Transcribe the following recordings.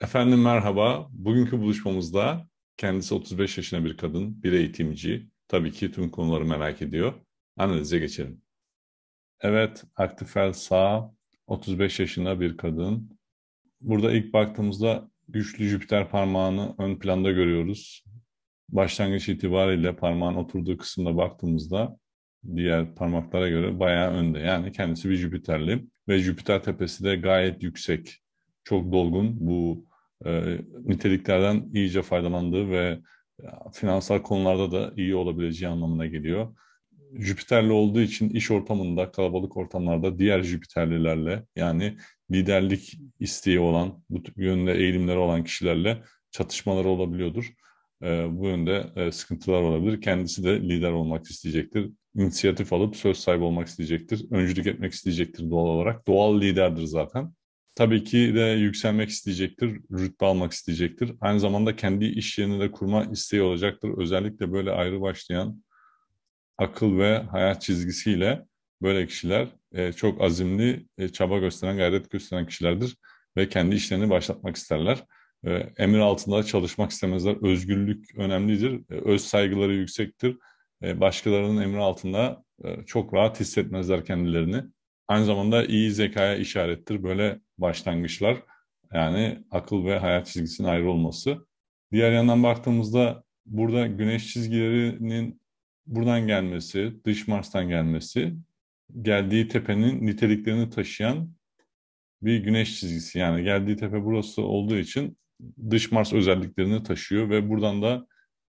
Efendim merhaba. Bugünkü buluşmamızda kendisi 35 yaşına bir kadın, bir eğitimci. Tabii ki tüm konuları merak ediyor. Analize geçelim. Evet, Aktifel Sağ, 35 yaşında bir kadın. Burada ilk baktığımızda güçlü Jüpiter parmağını ön planda görüyoruz. Başlangıç itibariyle parmağın oturduğu kısımda baktığımızda diğer parmaklara göre bayağı önde. Yani kendisi bir Jüpiterli ve Jüpiter tepesi de gayet yüksek çok dolgun bu e, niteliklerden iyice faydalandığı ve finansal konularda da iyi olabileceği anlamına geliyor. Jüpiterli olduğu için iş ortamında, kalabalık ortamlarda diğer Jüpiterlilerle yani liderlik isteği olan, bu yönde eğilimleri olan kişilerle çatışmaları olabiliyordur. E, bu yönde e, sıkıntılar olabilir. Kendisi de lider olmak isteyecektir. İnisiyatif alıp söz sahibi olmak isteyecektir. Öncülük etmek isteyecektir doğal olarak. Doğal liderdir zaten tabii ki de yükselmek isteyecektir, rütbe almak isteyecektir. Aynı zamanda kendi iş yerini de kurma isteği olacaktır. Özellikle böyle ayrı başlayan akıl ve hayat çizgisiyle böyle kişiler e, çok azimli, e, çaba gösteren, gayret gösteren kişilerdir ve kendi işlerini başlatmak isterler. E, emir altında çalışmak istemezler. Özgürlük önemlidir. E, öz saygıları yüksektir. E, başkalarının emri altında e, çok rahat hissetmezler kendilerini aynı zamanda iyi zekaya işarettir böyle başlangıçlar. Yani akıl ve hayat çizgisinin ayrı olması. Diğer yandan baktığımızda burada güneş çizgilerinin buradan gelmesi, dış Mars'tan gelmesi, geldiği tepenin niteliklerini taşıyan bir güneş çizgisi. Yani geldiği tepe burası olduğu için dış Mars özelliklerini taşıyor ve buradan da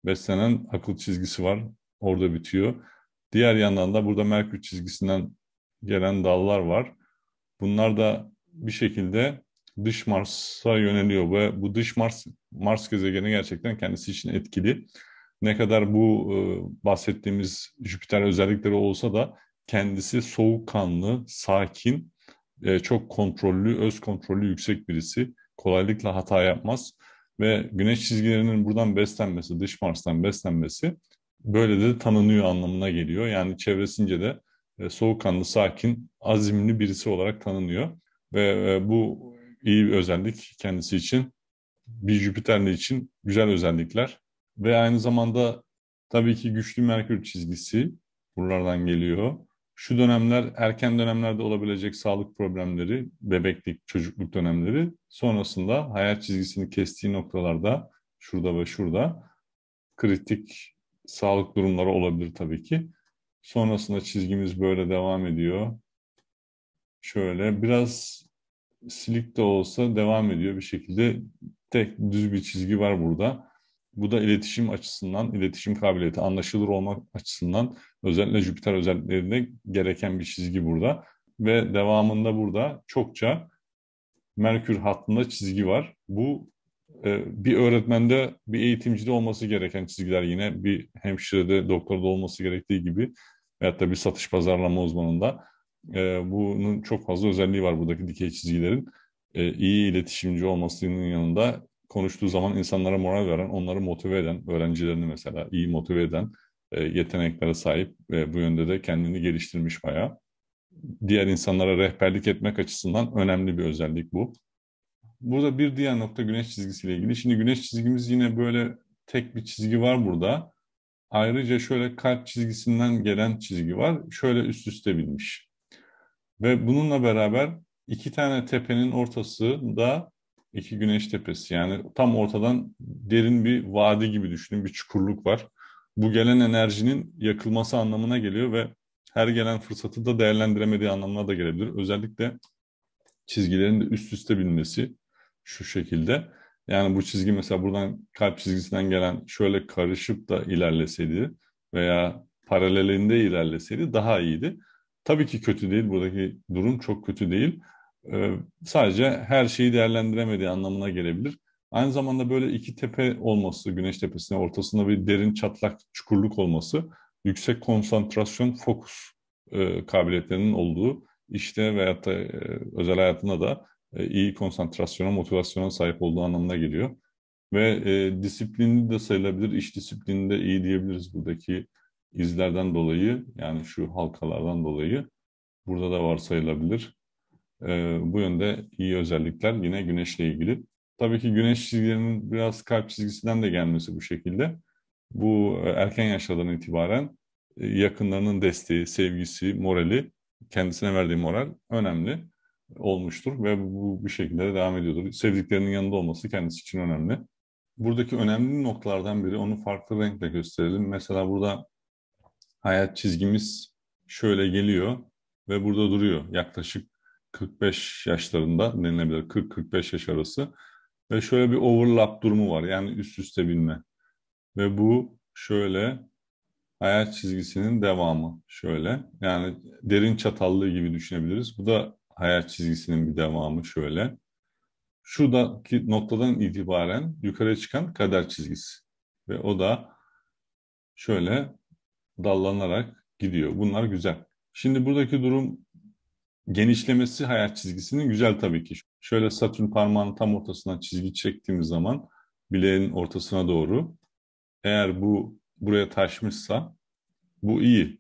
beslenen akıl çizgisi var. Orada bitiyor. Diğer yandan da burada Merkür çizgisinden gelen dallar var. Bunlar da bir şekilde dış Mars'a yöneliyor ve bu dış Mars Mars gezegeni gerçekten kendisi için etkili. Ne kadar bu e, bahsettiğimiz Jüpiter özellikleri olsa da kendisi soğukkanlı, sakin, e, çok kontrollü, öz kontrollü yüksek birisi. Kolaylıkla hata yapmaz ve güneş çizgilerinin buradan beslenmesi, dış Mars'tan beslenmesi böyle de tanınıyor anlamına geliyor. Yani çevresince de e, soğukkanlı, sakin, azimli birisi olarak tanınıyor. Ve e, bu iyi bir özellik kendisi için. Bir Jüpiter'li için güzel özellikler. Ve aynı zamanda tabii ki güçlü Merkür çizgisi buralardan geliyor. Şu dönemler erken dönemlerde olabilecek sağlık problemleri, bebeklik, çocukluk dönemleri sonrasında hayat çizgisini kestiği noktalarda şurada ve şurada kritik sağlık durumları olabilir tabii ki. Sonrasında çizgimiz böyle devam ediyor. Şöyle biraz silik de olsa devam ediyor bir şekilde. Tek düz bir çizgi var burada. Bu da iletişim açısından, iletişim kabiliyeti anlaşılır olmak açısından özellikle Jüpiter özelliklerinde gereken bir çizgi burada. Ve devamında burada çokça Merkür hattında çizgi var. Bu ee, bir öğretmende, bir eğitimcide olması gereken çizgiler yine bir hemşirede, doktorda olması gerektiği gibi veyahut da bir satış pazarlama uzmanında ee, bunun çok fazla özelliği var buradaki dikey çizgilerin. Ee, iyi iletişimci olmasının yanında konuştuğu zaman insanlara moral veren, onları motive eden, öğrencilerini mesela iyi motive eden e, yeteneklere sahip ve bu yönde de kendini geliştirmiş bayağı. Diğer insanlara rehberlik etmek açısından önemli bir özellik bu. Burada bir diğer nokta güneş çizgisiyle ilgili. Şimdi güneş çizgimiz yine böyle tek bir çizgi var burada. Ayrıca şöyle kalp çizgisinden gelen çizgi var. Şöyle üst üste binmiş. Ve bununla beraber iki tane tepenin ortası da iki güneş tepesi. Yani tam ortadan derin bir vadi gibi düşünün. Bir çukurluk var. Bu gelen enerjinin yakılması anlamına geliyor ve her gelen fırsatı da değerlendiremediği anlamına da gelebilir. Özellikle çizgilerin de üst üste binmesi şu şekilde. Yani bu çizgi mesela buradan kalp çizgisinden gelen şöyle karışıp da ilerleseydi veya paralelinde ilerleseydi daha iyiydi. Tabii ki kötü değil. Buradaki durum çok kötü değil. Ee, sadece her şeyi değerlendiremediği anlamına gelebilir. Aynı zamanda böyle iki tepe olması, güneş tepesine ortasında bir derin çatlak çukurluk olması, yüksek konsantrasyon, fokus e, kabiliyetlerinin olduğu işte veyahut da e, özel hayatında da e, iyi konsantrasyona, motivasyona sahip olduğu anlamına geliyor. Ve e, disiplinli de sayılabilir, iş de iyi diyebiliriz buradaki izlerden dolayı, yani şu halkalardan dolayı burada da varsayılabilir. E, bu yönde iyi özellikler yine güneşle ilgili. Tabii ki güneş çizgilerinin biraz kalp çizgisinden de gelmesi bu şekilde. Bu e, erken yaşlardan itibaren e, yakınlarının desteği, sevgisi, morali, kendisine verdiği moral önemli olmuştur ve bu bir şekilde de devam ediyordur. Sevdiklerinin yanında olması kendisi için önemli. Buradaki önemli noktalardan biri onu farklı renkle gösterelim. Mesela burada hayat çizgimiz şöyle geliyor ve burada duruyor. Yaklaşık 45 yaşlarında denilebilir 40-45 yaş arası ve şöyle bir overlap durumu var yani üst üste binme ve bu şöyle hayat çizgisinin devamı şöyle yani derin çatallığı gibi düşünebiliriz. Bu da Hayat çizgisinin bir devamı şöyle. Şuradaki noktadan itibaren yukarı çıkan kader çizgisi. Ve o da şöyle dallanarak gidiyor. Bunlar güzel. Şimdi buradaki durum genişlemesi hayat çizgisinin güzel tabii ki. Şöyle Satürn parmağının tam ortasına çizgi çektiğimiz zaman bileğin ortasına doğru eğer bu buraya taşmışsa bu iyi.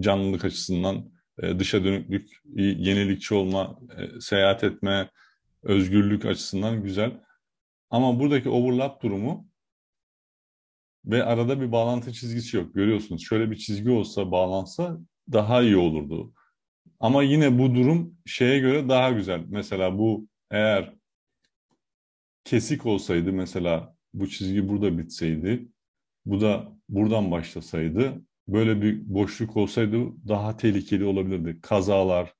Canlılık açısından e, dışa dönüklük, yenilikçi olma, e, seyahat etme, özgürlük açısından güzel. Ama buradaki overlap durumu ve arada bir bağlantı çizgisi yok. Görüyorsunuz şöyle bir çizgi olsa bağlansa daha iyi olurdu. Ama yine bu durum şeye göre daha güzel. Mesela bu eğer kesik olsaydı mesela bu çizgi burada bitseydi, bu da buradan başlasaydı böyle bir boşluk olsaydı daha tehlikeli olabilirdi. Kazalar,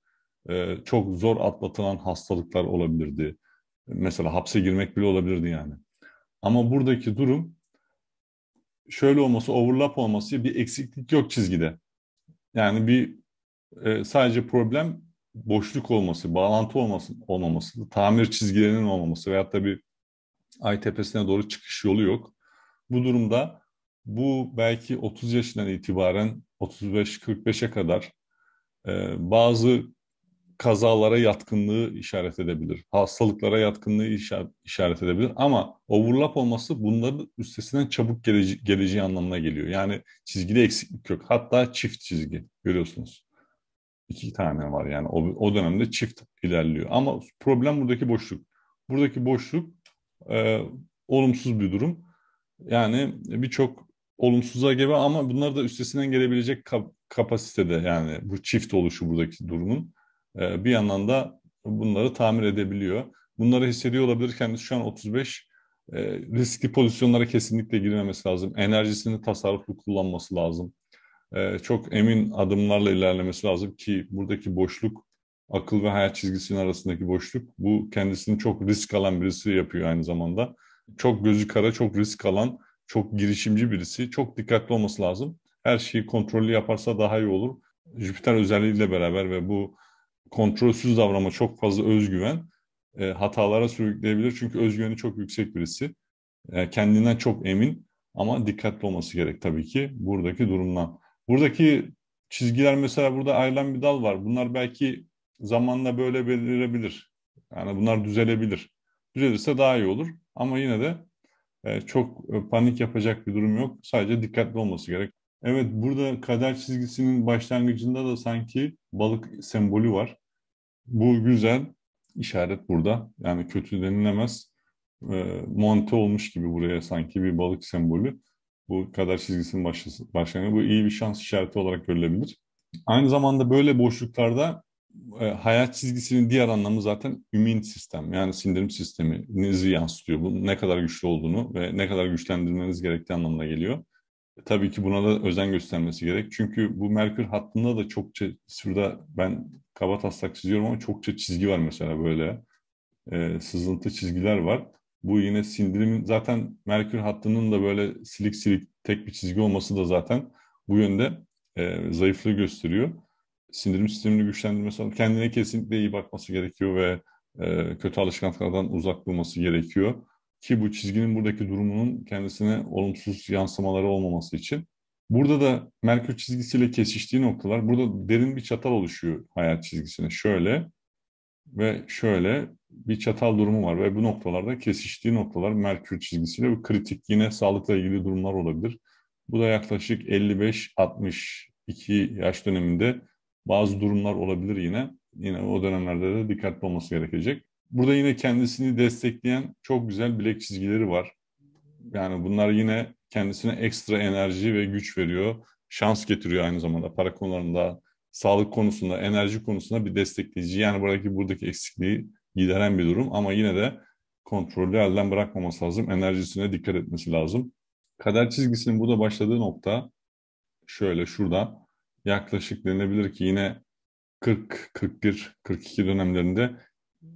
e, çok zor atlatılan hastalıklar olabilirdi. Mesela hapse girmek bile olabilirdi yani. Ama buradaki durum şöyle olması, overlap olması bir eksiklik yok çizgide. Yani bir e, sadece problem boşluk olması, bağlantı olması, olmaması, tamir çizgilerinin olmaması veyahut da bir ay tepesine doğru çıkış yolu yok. Bu durumda bu belki 30 yaşından itibaren 35-45'e kadar e, bazı kazalara yatkınlığı işaret edebilir. Hastalıklara yatkınlığı işaret edebilir ama overlap olması bunların üstesinden çabuk gelece geleceği anlamına geliyor. Yani çizgide eksiklik yok. Hatta çift çizgi görüyorsunuz. İki tane var yani o, o dönemde çift ilerliyor. Ama problem buradaki boşluk. Buradaki boşluk e, olumsuz bir durum. Yani birçok olumsuza gebe ama bunlar da üstesinden gelebilecek kap- kapasitede yani bu çift oluşu buradaki durumun e, bir yandan da bunları tamir edebiliyor. Bunları hissediyor olabilir kendisi şu an 35 e, riskli pozisyonlara kesinlikle girmemesi lazım. Enerjisini tasarruflu kullanması lazım. E, çok emin adımlarla ilerlemesi lazım ki buradaki boşluk akıl ve hayat çizgisinin arasındaki boşluk bu kendisini çok risk alan birisi yapıyor aynı zamanda. Çok gözü kara, çok risk alan çok girişimci birisi. Çok dikkatli olması lazım. Her şeyi kontrollü yaparsa daha iyi olur. Jüpiter özelliğiyle beraber ve bu kontrolsüz davranma çok fazla özgüven e, hatalara sürükleyebilir. Çünkü özgüveni çok yüksek birisi. E, kendinden çok emin ama dikkatli olması gerek tabii ki buradaki durumdan. Buradaki çizgiler mesela burada ayrılan bir dal var. Bunlar belki zamanla böyle belirebilir. Yani bunlar düzelebilir. Düzelirse daha iyi olur. Ama yine de e, çok e, panik yapacak bir durum yok. Sadece dikkatli olması gerek. Evet burada kader çizgisinin başlangıcında da sanki balık sembolü var. Bu güzel işaret burada. Yani kötü denilemez. E, monte olmuş gibi buraya sanki bir balık sembolü. Bu kader çizgisinin başlangıcı. Bu iyi bir şans işareti olarak görülebilir. Aynı zamanda böyle boşluklarda e, hayat çizgisinin diğer anlamı zaten ümin sistem yani sindirim sisteminizi yansıtıyor. bu ne kadar güçlü olduğunu ve ne kadar güçlendirmeniz gerektiği anlamına geliyor. E, tabii ki buna da özen göstermesi gerek. Çünkü bu Merkür hattında da çokça şurada ben kaba taslak çiziyorum ama çokça çizgi var mesela böyle. E, sızıntı çizgiler var. Bu yine sindirimin zaten Merkür hattının da böyle silik silik tek bir çizgi olması da zaten bu yönde e, zayıflığı gösteriyor sindirim sistemini güçlendirmesi lazım. Kendine kesinlikle iyi bakması gerekiyor ve e, kötü alışkanlıklardan uzak durması gerekiyor. Ki bu çizginin buradaki durumunun kendisine olumsuz yansımaları olmaması için. Burada da Merkür çizgisiyle kesiştiği noktalar, burada derin bir çatal oluşuyor hayat çizgisine. Şöyle ve şöyle bir çatal durumu var ve bu noktalarda kesiştiği noktalar Merkür çizgisiyle ve kritik yine sağlıkla ilgili durumlar olabilir. Bu da yaklaşık 55-62 yaş döneminde bazı durumlar olabilir yine. Yine o dönemlerde de dikkatli olması gerekecek. Burada yine kendisini destekleyen çok güzel bilek çizgileri var. Yani bunlar yine kendisine ekstra enerji ve güç veriyor. Şans getiriyor aynı zamanda para konularında, sağlık konusunda, enerji konusunda bir destekleyici. Yani buradaki buradaki eksikliği gideren bir durum ama yine de kontrolü elden bırakmaması lazım. Enerjisine dikkat etmesi lazım. Kader çizgisinin burada başladığı nokta şöyle şurada yaklaşık denilebilir ki yine 40, 41, 42 dönemlerinde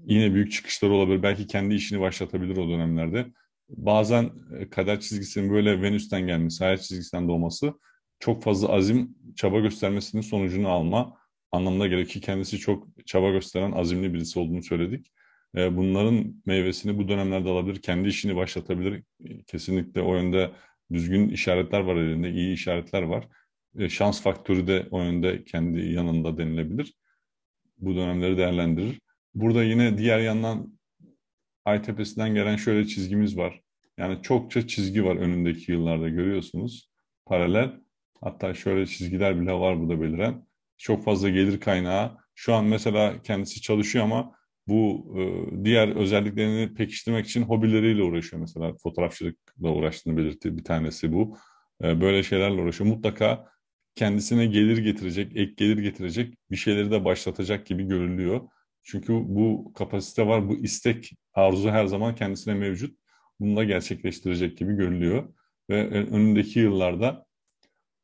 yine büyük çıkışlar olabilir. Belki kendi işini başlatabilir o dönemlerde. Bazen e, kader çizgisinin böyle Venüs'ten gelmesi, hayal çizgisinden doğması çok fazla azim, çaba göstermesinin sonucunu alma anlamına gelir ki kendisi çok çaba gösteren, azimli birisi olduğunu söyledik. E, bunların meyvesini bu dönemlerde alabilir, kendi işini başlatabilir. E, kesinlikle o yönde düzgün işaretler var elinde, iyi işaretler var. E, şans faktörü de oyunda kendi yanında denilebilir. Bu dönemleri değerlendirir. Burada yine diğer yandan Ay tepesinden gelen şöyle çizgimiz var. Yani çokça çizgi var önündeki yıllarda görüyorsunuz. Paralel hatta şöyle çizgiler bile var burada beliren. Çok fazla gelir kaynağı. Şu an mesela kendisi çalışıyor ama bu e, diğer özelliklerini pekiştirmek için hobileriyle uğraşıyor. Mesela fotoğrafçılıkla uğraştığını belirtti bir tanesi bu. E, böyle şeylerle uğraşıyor. Mutlaka kendisine gelir getirecek, ek gelir getirecek bir şeyleri de başlatacak gibi görülüyor. Çünkü bu kapasite var, bu istek, arzu her zaman kendisine mevcut. Bunu da gerçekleştirecek gibi görülüyor. Ve e, önündeki yıllarda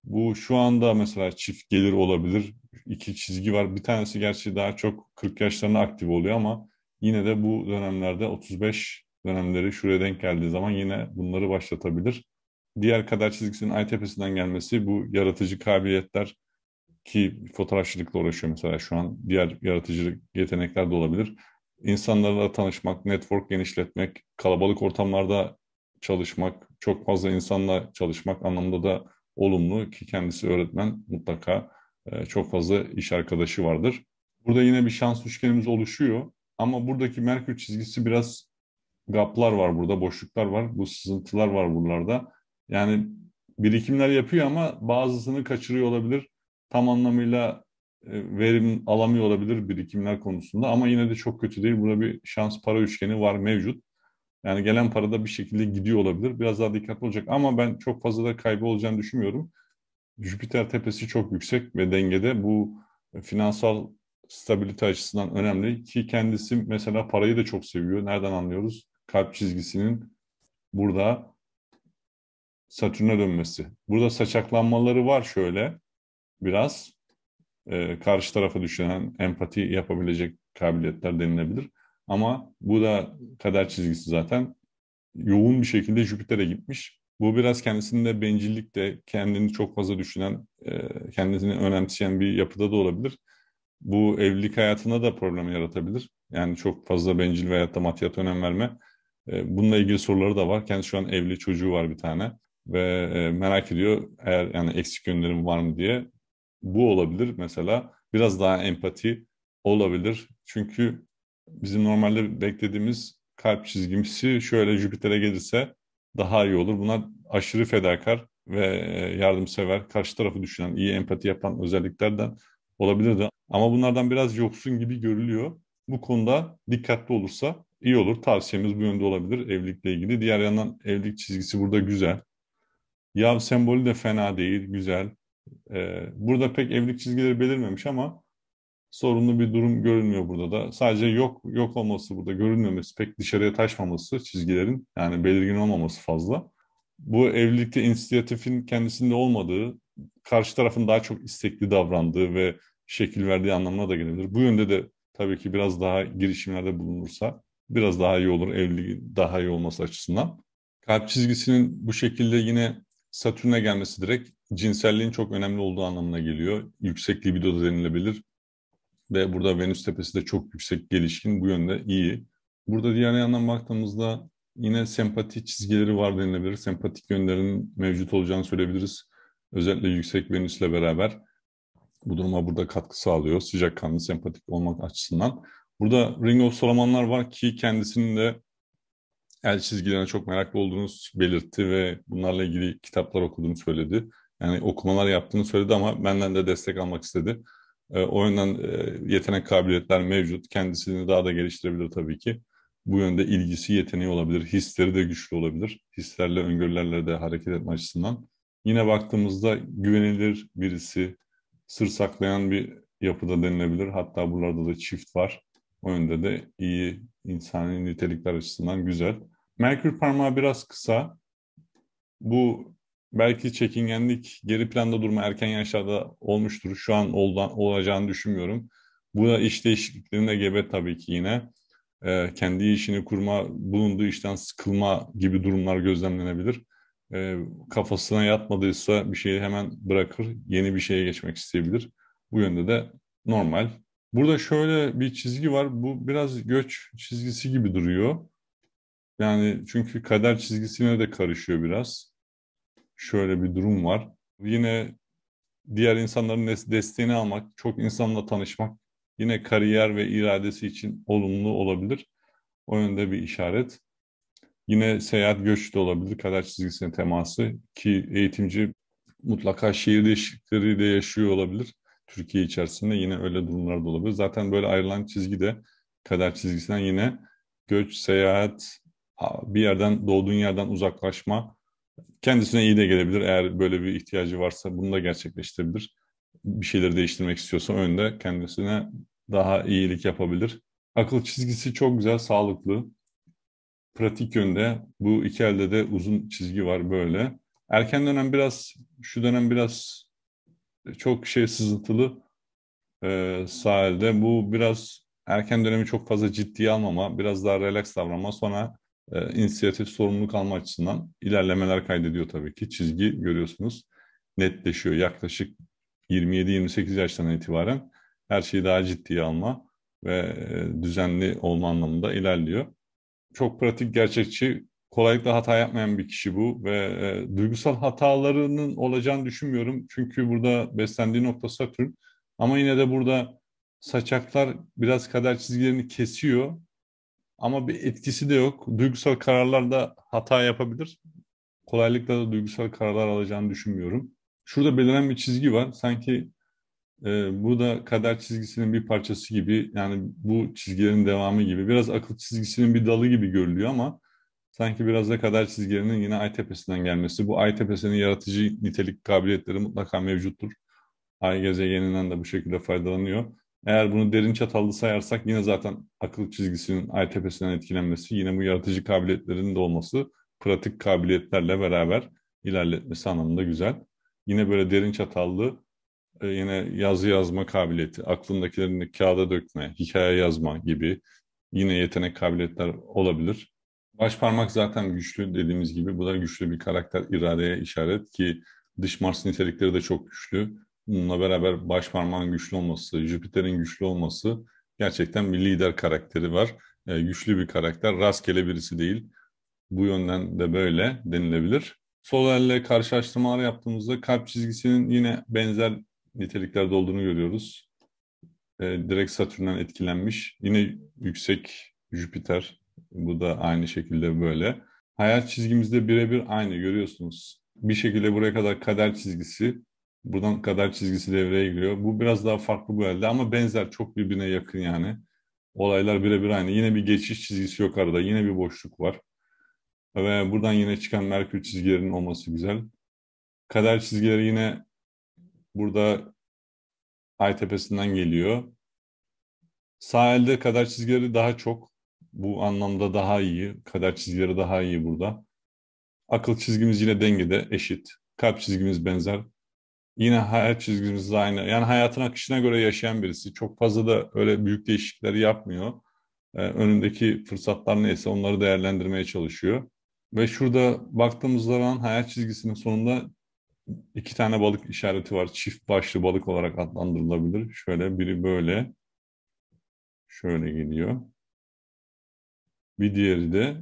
bu şu anda mesela çift gelir olabilir. İki çizgi var. Bir tanesi gerçi daha çok 40 yaşlarına aktif oluyor ama yine de bu dönemlerde 35 dönemleri şuraya denk geldiği zaman yine bunları başlatabilir diğer kader çizgisinin ay tepesinden gelmesi bu yaratıcı kabiliyetler ki fotoğrafçılıkla uğraşıyor mesela şu an diğer yaratıcı yetenekler de olabilir. İnsanlarla tanışmak, network genişletmek, kalabalık ortamlarda çalışmak, çok fazla insanla çalışmak anlamda da olumlu ki kendisi öğretmen mutlaka e, çok fazla iş arkadaşı vardır. Burada yine bir şans üçgenimiz oluşuyor ama buradaki Merkür çizgisi biraz gaplar var burada, boşluklar var, bu sızıntılar var buralarda. Yani birikimler yapıyor ama bazısını kaçırıyor olabilir. Tam anlamıyla e, verim alamıyor olabilir birikimler konusunda ama yine de çok kötü değil. Burada bir şans para üçgeni var mevcut. Yani gelen para da bir şekilde gidiyor olabilir. Biraz daha dikkatli olacak ama ben çok fazla da kaybı olacağını düşünmüyorum. Jüpiter tepesi çok yüksek ve dengede. Bu finansal stabilite açısından önemli ki kendisi mesela parayı da çok seviyor. Nereden anlıyoruz? Kalp çizgisinin burada Satürn'e dönmesi. Burada saçaklanmaları var şöyle biraz. E, karşı tarafa düşünen empati yapabilecek kabiliyetler denilebilir. Ama bu da kader çizgisi zaten. Yoğun bir şekilde Jüpiter'e gitmiş. Bu biraz kendisinde bencillik de kendini çok fazla düşünen, e, kendisini önemseyen bir yapıda da olabilir. Bu evlilik hayatına da problem yaratabilir. Yani çok fazla bencil veya hayatta maddiyata önem verme. E, bununla ilgili soruları da var. Kendisi şu an evli çocuğu var bir tane ve e, merak ediyor eğer yani eksik yönlerim var mı diye. Bu olabilir mesela. Biraz daha empati olabilir. Çünkü bizim normalde beklediğimiz kalp çizgimsi şöyle Jüpiter'e gelirse daha iyi olur. Buna aşırı fedakar ve e, yardımsever, karşı tarafı düşünen, iyi empati yapan özelliklerden olabilirdi. Ama bunlardan biraz yoksun gibi görülüyor. Bu konuda dikkatli olursa iyi olur. Tavsiyemiz bu yönde olabilir evlilikle ilgili. Diğer yandan evlilik çizgisi burada güzel. Yav sembolü de fena değil, güzel. Ee, burada pek evlilik çizgileri belirmemiş ama sorunlu bir durum görünmüyor burada da. Sadece yok yok olması burada görünmemesi, pek dışarıya taşmaması çizgilerin yani belirgin olmaması fazla. Bu evlilikte inisiyatifin kendisinde olmadığı, karşı tarafın daha çok istekli davrandığı ve şekil verdiği anlamına da gelebilir. Bu yönde de tabii ki biraz daha girişimlerde bulunursa biraz daha iyi olur evliliğin daha iyi olması açısından. Kalp çizgisinin bu şekilde yine Satürn'e gelmesi direkt cinselliğin çok önemli olduğu anlamına geliyor. Yüksek libido da denilebilir. Ve burada Venüs tepesi de çok yüksek gelişkin. Bu yönde iyi. Burada diğer yandan baktığımızda yine sempati çizgileri var denilebilir. Sempatik yönlerin mevcut olacağını söyleyebiliriz. Özellikle yüksek Venüs'le beraber bu duruma burada katkı sağlıyor. sıcak kanlı sempatik olmak açısından. Burada Ring of Solomon'lar var ki kendisinin de el çizgilerine çok meraklı olduğunuz belirtti ve bunlarla ilgili kitaplar okuduğunu söyledi. Yani okumalar yaptığını söyledi ama benden de destek almak istedi. Ee, o yönden e, yetenek kabiliyetler mevcut. Kendisini daha da geliştirebilir tabii ki. Bu yönde ilgisi, yeteneği olabilir. Hisleri de güçlü olabilir. Hislerle, öngörülerle de hareket etme açısından. Yine baktığımızda güvenilir birisi, sır saklayan bir yapıda denilebilir. Hatta buralarda da çift var. O yönde de iyi insani nitelikler açısından güzel. Merkür parmağı biraz kısa. Bu belki çekingenlik geri planda durma erken yaşlarda olmuştur. Şu an oldan, olacağını düşünmüyorum. Bu da iş değişikliklerine gebe tabii ki yine. Ee, kendi işini kurma, bulunduğu işten sıkılma gibi durumlar gözlemlenebilir. Ee, kafasına yatmadıysa bir şeyi hemen bırakır, yeni bir şeye geçmek isteyebilir. Bu yönde de normal. Burada şöyle bir çizgi var. Bu biraz göç çizgisi gibi duruyor. Yani çünkü kader çizgisine de karışıyor biraz. Şöyle bir durum var. Yine diğer insanların desteğini almak, çok insanla tanışmak yine kariyer ve iradesi için olumlu olabilir. O yönde bir işaret. Yine seyahat göç de olabilir, kader çizgisine teması ki eğitimci mutlaka şehir değişiklikleriyle yaşıyor olabilir. Türkiye içerisinde yine öyle durumlar da olabilir. Zaten böyle ayrılan çizgi de kader çizgisinden yine göç, seyahat, bir yerden doğduğun yerden uzaklaşma kendisine iyi de gelebilir. Eğer böyle bir ihtiyacı varsa bunu da gerçekleştirebilir. Bir şeyleri değiştirmek istiyorsa önde kendisine daha iyilik yapabilir. Akıl çizgisi çok güzel, sağlıklı. Pratik yönde bu iki elde de uzun çizgi var böyle. Erken dönem biraz, şu dönem biraz e, çok şey sızıntılı e, sahilde. Bu biraz erken dönemi çok fazla ciddiye almama, biraz daha relax davranma. Sonra e, inisiyatif sorumluluk alma açısından ilerlemeler kaydediyor tabii ki. Çizgi görüyorsunuz netleşiyor. Yaklaşık 27-28 yaştan itibaren her şeyi daha ciddiye alma ve e, düzenli olma anlamında ilerliyor. Çok pratik, gerçekçi, kolaylıkla hata yapmayan bir kişi bu ve e, duygusal hatalarının olacağını düşünmüyorum. Çünkü burada beslendiği nokta Satürn ama yine de burada saçaklar biraz kader çizgilerini kesiyor ama bir etkisi de yok. Duygusal kararlar da hata yapabilir. Kolaylıkla da duygusal kararlar alacağını düşünmüyorum. Şurada belirlen bir çizgi var. Sanki e, bu da kader çizgisinin bir parçası gibi. Yani bu çizgilerin devamı gibi. Biraz akıl çizgisinin bir dalı gibi görülüyor ama sanki biraz da kader çizgilerinin yine ay tepesinden gelmesi. Bu ay tepesinin yaratıcı nitelik kabiliyetleri mutlaka mevcuttur. Ay gezegeninden de bu şekilde faydalanıyor. Eğer bunu derin çatallı sayarsak yine zaten akıl çizgisinin ay tepesinden etkilenmesi, yine bu yaratıcı kabiliyetlerin de olması, pratik kabiliyetlerle beraber ilerletmesi anlamında güzel. Yine böyle derin çatallı e, yine yazı yazma kabiliyeti, aklındakilerini kağıda dökme, hikaye yazma gibi yine yetenek kabiliyetler olabilir. Baş parmak zaten güçlü dediğimiz gibi bu da güçlü bir karakter iradeye işaret ki dış Mars nitelikleri de çok güçlü bununla beraber baş parmağın güçlü olması, Jüpiter'in güçlü olması gerçekten bir lider karakteri var. E, güçlü bir karakter, rastgele birisi değil. Bu yönden de böyle denilebilir. Sol Soler'le karşılaştırmalar yaptığımızda kalp çizgisinin yine benzer niteliklerde olduğunu görüyoruz. E, direkt Satürn'den etkilenmiş. Yine yüksek Jüpiter. Bu da aynı şekilde böyle. Hayat çizgimizde birebir aynı görüyorsunuz. Bir şekilde buraya kadar kader çizgisi Buradan kadar çizgisi devreye giriyor. Bu biraz daha farklı bu elde ama benzer çok birbirine yakın yani. Olaylar birebir aynı. Yine bir geçiş çizgisi yok arada. Yine bir boşluk var. Ve buradan yine çıkan Merkür çizgilerinin olması güzel. Kader çizgileri yine burada Ay tepesinden geliyor. Sağ elde kader çizgileri daha çok. Bu anlamda daha iyi. Kader çizgileri daha iyi burada. Akıl çizgimiz yine dengede, eşit. Kalp çizgimiz benzer. Yine hayat çizgimiz aynı. Yani hayatın akışına göre yaşayan birisi. Çok fazla da öyle büyük değişiklikleri yapmıyor. Ee, önündeki fırsatlar neyse onları değerlendirmeye çalışıyor. Ve şurada baktığımız zaman hayat çizgisinin sonunda iki tane balık işareti var. Çift başlı balık olarak adlandırılabilir. Şöyle biri böyle. Şöyle geliyor. Bir diğeri de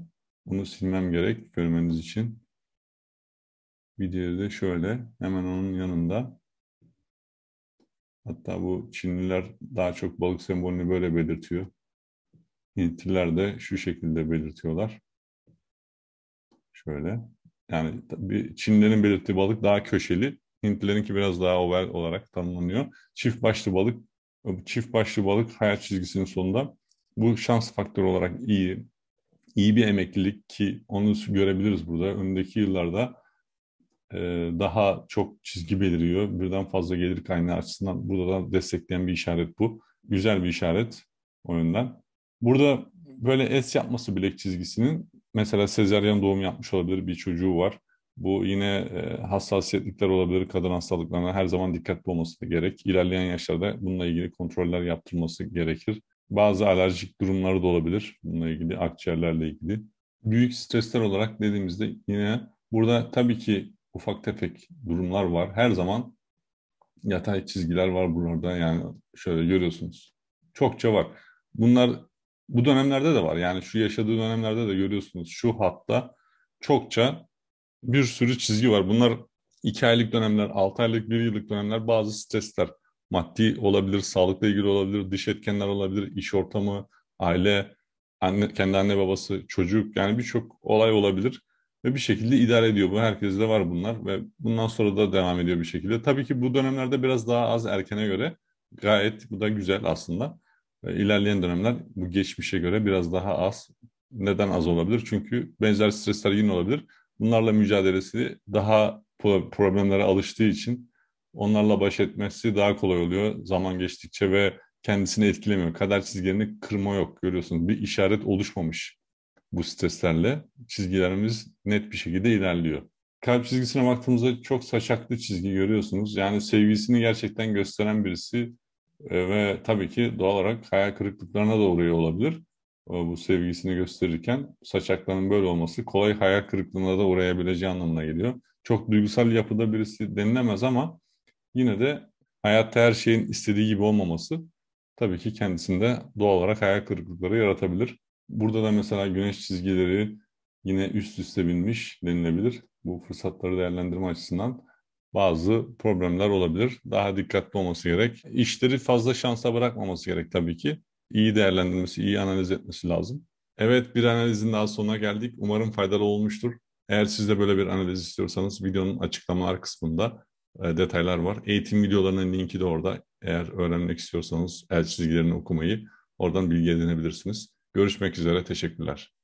bunu silmem gerek görmeniz için. Bir diğeri de şöyle hemen onun yanında. Hatta bu Çinliler daha çok balık sembolünü böyle belirtiyor. Hintliler de şu şekilde belirtiyorlar. Şöyle. Yani bir Çinlerin belirttiği balık daha köşeli. Hintlilerinki biraz daha oval olarak tanımlanıyor. Çift başlı balık, çift başlı balık hayat çizgisinin sonunda bu şans faktörü olarak iyi. iyi bir emeklilik ki onu görebiliriz burada. Öndeki yıllarda e, daha çok çizgi beliriyor. Birden fazla gelir kaynağı açısından burada da destekleyen bir işaret bu. Güzel bir işaret o yönden. Burada böyle S yapması bilek çizgisinin mesela sezeryan doğum yapmış olabilir bir çocuğu var. Bu yine e, hassasiyetlikler olabilir. Kadın hastalıklarına her zaman dikkatli olması gerek. İlerleyen yaşlarda bununla ilgili kontroller yaptırılması gerekir. Bazı alerjik durumları da olabilir bununla ilgili, akciğerlerle ilgili. Büyük stresler olarak dediğimizde yine burada tabii ki ufak tefek durumlar var. Her zaman yatay çizgiler var buralarda yani şöyle görüyorsunuz. Çokça var. Bunlar bu dönemlerde de var. Yani şu yaşadığı dönemlerde de görüyorsunuz şu hatta çokça bir sürü çizgi var. Bunlar 2 aylık dönemler, 6 aylık, 1 yıllık dönemler bazı stresler. Maddi olabilir, sağlıkla ilgili olabilir, dış etkenler olabilir, iş ortamı, aile, anne, kendi anne babası, çocuk yani birçok olay olabilir ve bir şekilde idare ediyor. Bu herkeste var bunlar ve bundan sonra da devam ediyor bir şekilde. Tabii ki bu dönemlerde biraz daha az erkene göre gayet bu da güzel aslında. E, ilerleyen dönemler bu geçmişe göre biraz daha az. Neden az olabilir? Çünkü benzer stresler yine olabilir. Bunlarla mücadelesi daha problemlere alıştığı için onlarla baş etmesi daha kolay oluyor zaman geçtikçe ve kendisini etkilemiyor. Kader çizgilerini kırma yok görüyorsunuz. Bir işaret oluşmamış bu streslerle çizgilerimiz net bir şekilde ilerliyor. Kalp çizgisine baktığımızda çok saçaklı çizgi görüyorsunuz. Yani sevgisini gerçekten gösteren birisi e, ve tabii ki doğal olarak hayal kırıklıklarına da uğruyor olabilir. E, bu sevgisini gösterirken saçakların böyle olması kolay hayal kırıklığına da uğrayabileceği anlamına geliyor. Çok duygusal yapıda birisi denilemez ama yine de hayatta her şeyin istediği gibi olmaması tabii ki kendisinde doğal olarak hayal kırıklıkları yaratabilir. Burada da mesela güneş çizgileri yine üst üste binmiş denilebilir. Bu fırsatları değerlendirme açısından bazı problemler olabilir. Daha dikkatli olması gerek. İşleri fazla şansa bırakmaması gerek tabii ki. İyi değerlendirmesi, iyi analiz etmesi lazım. Evet bir analizin daha sonuna geldik. Umarım faydalı olmuştur. Eğer siz de böyle bir analiz istiyorsanız videonun açıklamalar kısmında e, detaylar var. Eğitim videolarının linki de orada. Eğer öğrenmek istiyorsanız el çizgilerini okumayı oradan bilgi edinebilirsiniz. Görüşmek üzere, teşekkürler.